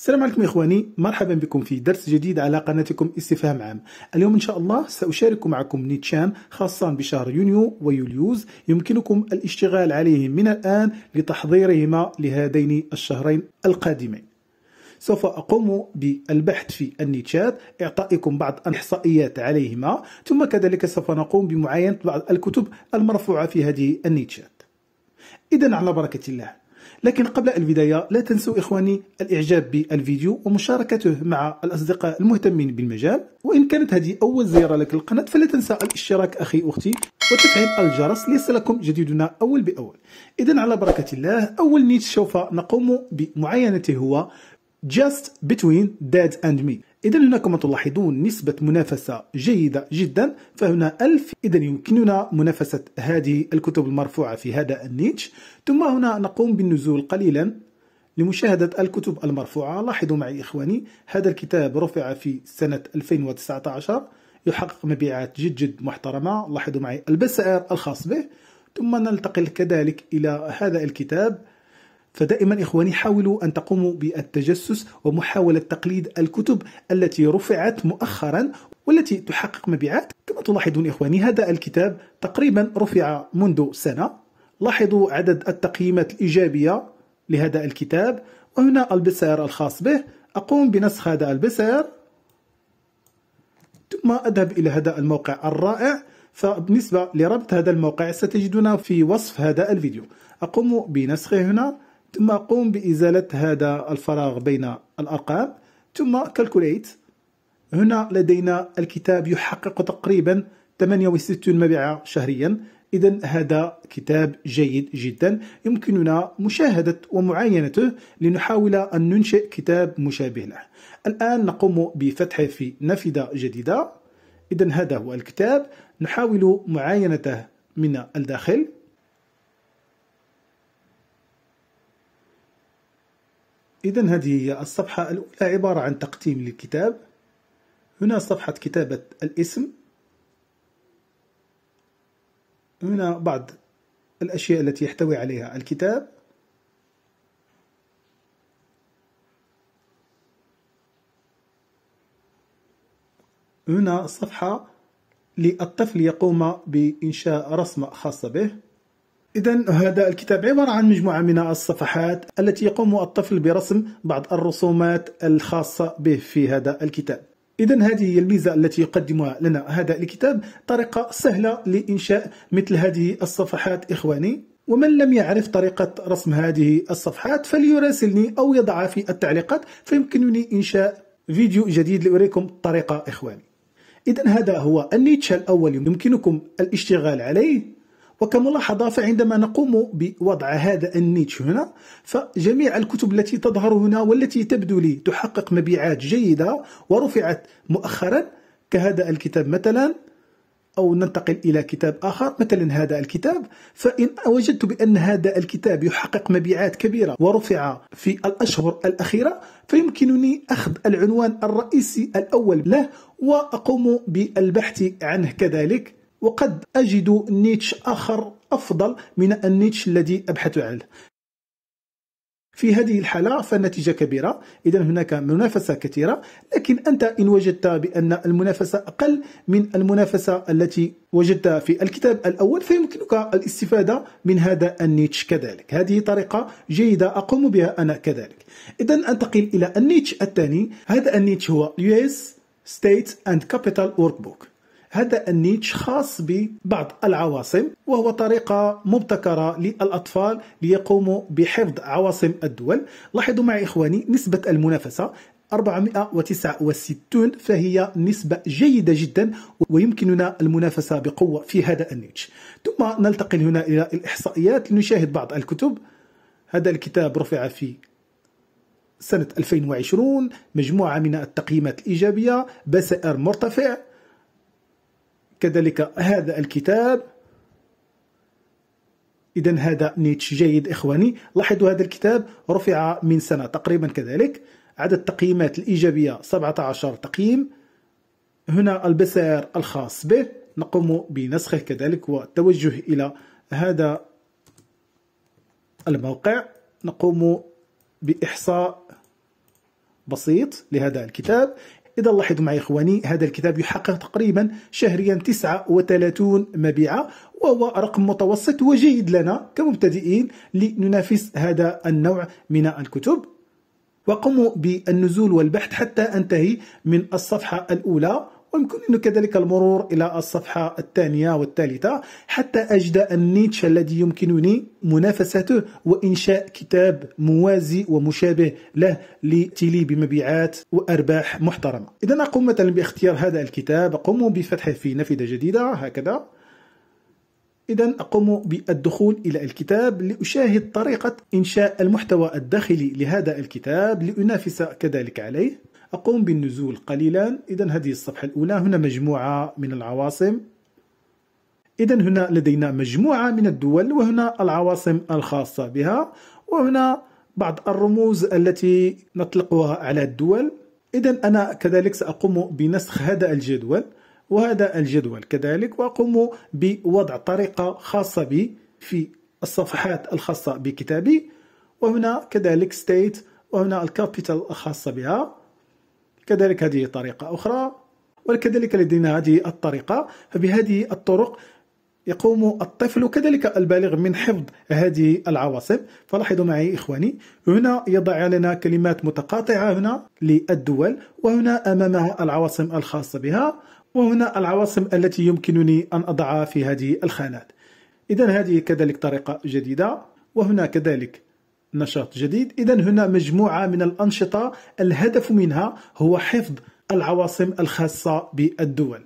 السلام عليكم اخواني مرحبا بكم في درس جديد على قناتكم استفهام عام اليوم ان شاء الله ساشارك معكم نيتشان خاصا بشهر يونيو ويوليوز يمكنكم الاشتغال عليه من الان لتحضيرهما لهذين الشهرين القادمين سوف أقوم بالبحث في النيتشات إعطائكم بعض الإحصائيات عليهما ثم كذلك سوف نقوم بمعاينة بعض الكتب المرفوعة في هذه النيتشات إذا على بركة الله لكن قبل البداية لا تنسوا إخواني الإعجاب بالفيديو ومشاركته مع الأصدقاء المهتمين بالمجال وإن كانت هذه أول زيارة لك للقناة فلا تنسى الاشتراك أخي أختي وتفعيل الجرس ليصلكم جديدنا أول بأول إذا على بركة الله أول نيت سوف نقوم بمعاينته هو Just Between Dad and Me إذا هنا كما تلاحظون نسبة منافسة جيدة جدا فهنا ألف إذا يمكننا منافسة هذه الكتب المرفوعة في هذا النيتش ثم هنا نقوم بالنزول قليلا لمشاهدة الكتب المرفوعة لاحظوا معي إخواني هذا الكتاب رفع في سنة 2019 يحقق مبيعات جد جد محترمة لاحظوا معي البسعر الخاص به ثم ننتقل كذلك إلى هذا الكتاب فدائما إخواني حاولوا أن تقوموا بالتجسس ومحاولة تقليد الكتب التي رفعت مؤخرا والتي تحقق مبيعات كما تلاحظون إخواني هذا الكتاب تقريبا رفع منذ سنة لاحظوا عدد التقييمات الإيجابية لهذا الكتاب وهنا البسير الخاص به أقوم بنسخ هذا البسير ثم أذهب إلى هذا الموقع الرائع فبالنسبة لربط هذا الموقع ستجدونه في وصف هذا الفيديو أقوم بنسخه هنا ثم قم بإزالة هذا الفراغ بين الأرقام ثم كالكوليت هنا لدينا الكتاب يحقق تقريبا 68 مبيعة شهريا إذا هذا كتاب جيد جدا يمكننا مشاهدة ومعاينته لنحاول أن ننشئ كتاب مشابه له الآن نقوم بفتحه في نافذة جديدة إذا هذا هو الكتاب نحاول معاينته من الداخل إذا هذه هي الصفحة الأولى عبارة عن تقديم للكتاب هنا صفحة كتابة الاسم هنا بعض الأشياء التي يحتوي عليها الكتاب هنا صفحة للطفل يقوم بإنشاء رسمة خاصة به إذا هذا الكتاب عبارة عن مجموعة من الصفحات التي يقوم الطفل برسم بعض الرسومات الخاصة به في هذا الكتاب إذا هذه هي الميزة التي يقدمها لنا هذا الكتاب طريقة سهلة لإنشاء مثل هذه الصفحات إخواني ومن لم يعرف طريقة رسم هذه الصفحات فليراسلني أو يضعها في التعليقات فيمكنني إنشاء فيديو جديد لأريكم الطريقة إخواني إذا هذا هو النيتشا الأول يمكنكم الاشتغال عليه وكملاحظة فعندما نقوم بوضع هذا النيتش هنا فجميع الكتب التي تظهر هنا والتي تبدو لي تحقق مبيعات جيدة ورفعت مؤخرا كهذا الكتاب مثلا أو ننتقل إلى كتاب آخر مثلا هذا الكتاب فإن وجدت بأن هذا الكتاب يحقق مبيعات كبيرة ورفع في الأشهر الأخيرة فيمكنني أخذ العنوان الرئيسي الأول له وأقوم بالبحث عنه كذلك وقد أجد نيتش آخر أفضل من النيتش الذي أبحث عنه في هذه الحالة فالنتيجة كبيرة إذا هناك منافسة كثيرة لكن أنت إن وجدت بأن المنافسة أقل من المنافسة التي وجدتها في الكتاب الأول فيمكنك الاستفادة من هذا النيتش كذلك هذه طريقة جيدة أقوم بها أنا كذلك إذا أنتقل إلى النيتش الثاني هذا النيتش هو US State and Capital Workbook هذا النيتش خاص ببعض العواصم وهو طريقة مبتكرة للأطفال ليقوموا بحفظ عواصم الدول لاحظوا معي إخواني نسبة المنافسة 469 فهي نسبة جيدة جدا ويمكننا المنافسة بقوة في هذا النيتش ثم نلتقي هنا إلى الإحصائيات لنشاهد بعض الكتب هذا الكتاب رفع في سنة 2020 مجموعة من التقييمات الإيجابية بسائر مرتفع كذلك هذا الكتاب إذا هذا نيتش جيد إخواني لاحظوا هذا الكتاب رفع من سنة تقريبا كذلك عدد التقييمات الإيجابية 17 تقييم هنا البسائر الخاص به نقوم بنسخه كذلك والتوجه إلى هذا الموقع نقوم بإحصاء بسيط لهذا الكتاب إذا لاحظوا معي إخواني هذا الكتاب يحقق تقريبا شهريا 39 مبيعة وهو رقم متوسط وجيد لنا كمبتدئين لننافس هذا النوع من الكتب وقموا بالنزول والبحث حتى أنتهي من الصفحة الأولى ويمكنني كذلك المرور إلى الصفحة الثانية والثالثة حتى أجد النيتش الذي يمكنني منافسته وإنشاء كتاب موازي ومشابه له لتلي بمبيعات وأرباح محترمة إذا أقوم مثلا باختيار هذا الكتاب أقوم بفتحه في نافذة جديدة هكذا إذا أقوم بالدخول إلى الكتاب لأشاهد طريقة إنشاء المحتوى الداخلي لهذا الكتاب لأنافس كذلك عليه أقوم بالنزول قليلا إذا هذه الصفحة الأولى هنا مجموعة من العواصم إذا هنا لدينا مجموعة من الدول وهنا العواصم الخاصة بها وهنا بعض الرموز التي نطلقها على الدول إذا أنا كذلك سأقوم بنسخ هذا الجدول وهذا الجدول كذلك وأقوم بوضع طريقة خاصة بي في الصفحات الخاصة بكتابي وهنا كذلك state وهنا الكابيتال الخاصة بها كذلك هذه طريقة أخرى وكذلك لدينا هذه الطريقة فبهذه الطرق يقوم الطفل كذلك البالغ من حفظ هذه العواصم فلاحظوا معي إخواني هنا يضع لنا كلمات متقاطعة هنا للدول وهنا أمامها العواصم الخاصة بها وهنا العواصم التي يمكنني أن أضعها في هذه الخانات إذا هذه كذلك طريقة جديدة وهنا كذلك نشاط جديد إذا هنا مجموعة من الأنشطة الهدف منها هو حفظ العواصم الخاصة بالدول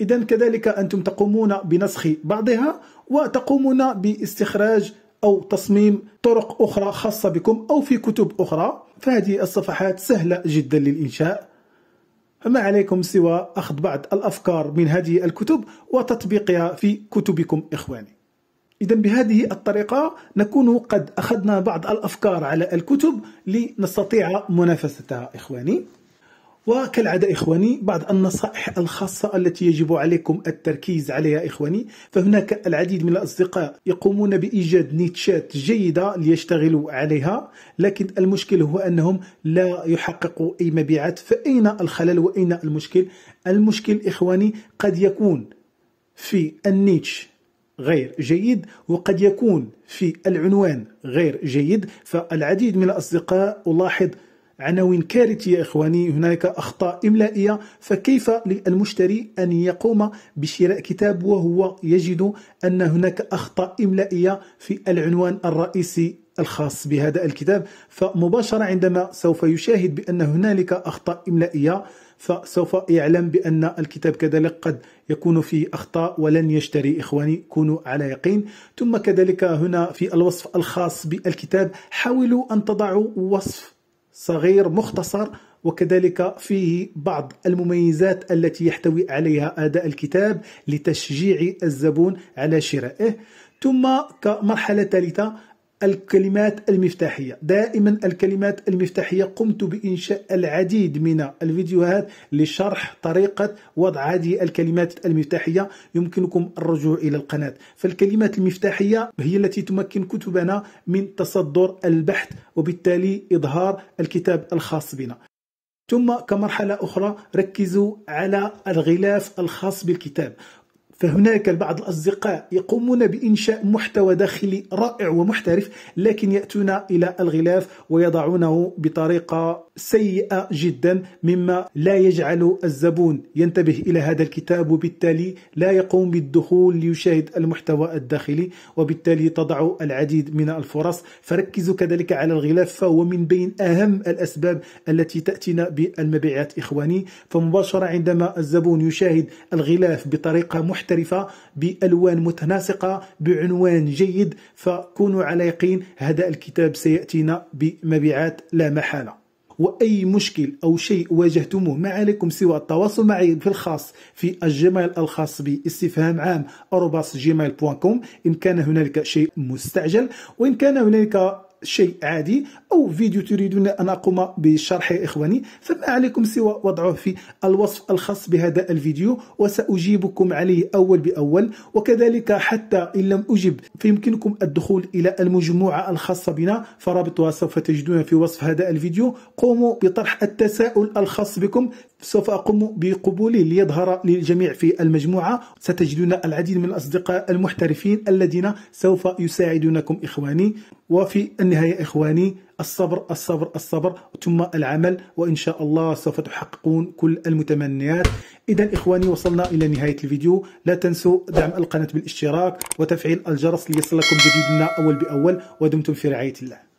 إذا كذلك أنتم تقومون بنسخ بعضها وتقومون باستخراج أو تصميم طرق أخرى خاصة بكم أو في كتب أخرى فهذه الصفحات سهلة جدا للإنشاء فما عليكم سوى أخذ بعض الأفكار من هذه الكتب وتطبيقها في كتبكم إخواني إذا بهذه الطريقة نكون قد أخذنا بعض الأفكار على الكتب لنستطيع منافستها إخواني وكالعادة إخواني بعض النصائح الخاصة التي يجب عليكم التركيز عليها إخواني فهناك العديد من الأصدقاء يقومون بإيجاد نيتشات جيدة ليشتغلوا عليها لكن المشكل هو أنهم لا يحققوا أي مبيعات فأين الخلل وأين المشكل؟ المشكل إخواني قد يكون في النيتش غير جيد وقد يكون في العنوان غير جيد فالعديد من الأصدقاء ألاحظ عناوين كارثية إخواني هنالك أخطاء إملائية فكيف للمشتري أن يقوم بشراء كتاب وهو يجد أن هناك أخطاء إملائية في العنوان الرئيسي الخاص بهذا الكتاب فمباشرة عندما سوف يشاهد بأن هنالك أخطاء إملائية فسوف يعلم بأن الكتاب كذلك قد يكون فيه أخطاء ولن يشتري إخواني كونوا على يقين ثم كذلك هنا في الوصف الخاص بالكتاب حاولوا أن تضعوا وصف صغير مختصر وكذلك فيه بعض المميزات التي يحتوي عليها أداء الكتاب لتشجيع الزبون على شرائه ثم كمرحلة ثالثة الكلمات المفتاحية دائما الكلمات المفتاحية قمت بإنشاء العديد من الفيديوهات لشرح طريقة وضع هذه الكلمات المفتاحية يمكنكم الرجوع إلى القناة فالكلمات المفتاحية هي التي تمكن كتبنا من تصدر البحث وبالتالي إظهار الكتاب الخاص بنا ثم كمرحلة أخرى ركزوا على الغلاف الخاص بالكتاب فهناك البعض الأصدقاء يقومون بإنشاء محتوى داخلي رائع ومحترف لكن يأتون إلى الغلاف ويضعونه بطريقة سيئة جدا مما لا يجعل الزبون ينتبه إلى هذا الكتاب وبالتالي لا يقوم بالدخول ليشاهد المحتوى الداخلي وبالتالي تضع العديد من الفرص فركزوا كذلك على الغلاف فهو من بين أهم الأسباب التي تأتينا بالمبيعات إخواني فمباشرة عندما الزبون يشاهد الغلاف بطريقة محترفة بألوان متناسقة بعنوان جيد فكونوا على يقين هذا الكتاب سيأتينا بمبيعات لا محالة وأي مشكل أو شيء واجهتموه ما عليكم سوى التواصل معي في الخاص في الجيميل الخاص بي استفهام عام جيميل بوان كوم إن كان هنالك شيء مستعجل وإن كان هنالك شيء عادي أو فيديو تريدون أن أقوم بشرحه إخواني فما عليكم سوى وضعه في الوصف الخاص بهذا الفيديو وسأجيبكم عليه أول بأول وكذلك حتى إن لم أجب فيمكنكم الدخول إلى المجموعة الخاصة بنا فرابطها سوف تجدون في وصف هذا الفيديو قوموا بطرح التساؤل الخاص بكم سوف أقوم بقبولي ليظهر للجميع في المجموعة ستجدون العديد من الأصدقاء المحترفين الذين سوف يساعدونكم إخواني وفي النهاية إخواني الصبر الصبر الصبر ثم العمل وإن شاء الله سوف تحققون كل المتمنيات إذا إخواني وصلنا إلى نهاية الفيديو لا تنسوا دعم القناة بالاشتراك وتفعيل الجرس ليصلكم جديدنا أول بأول ودمتم في رعاية الله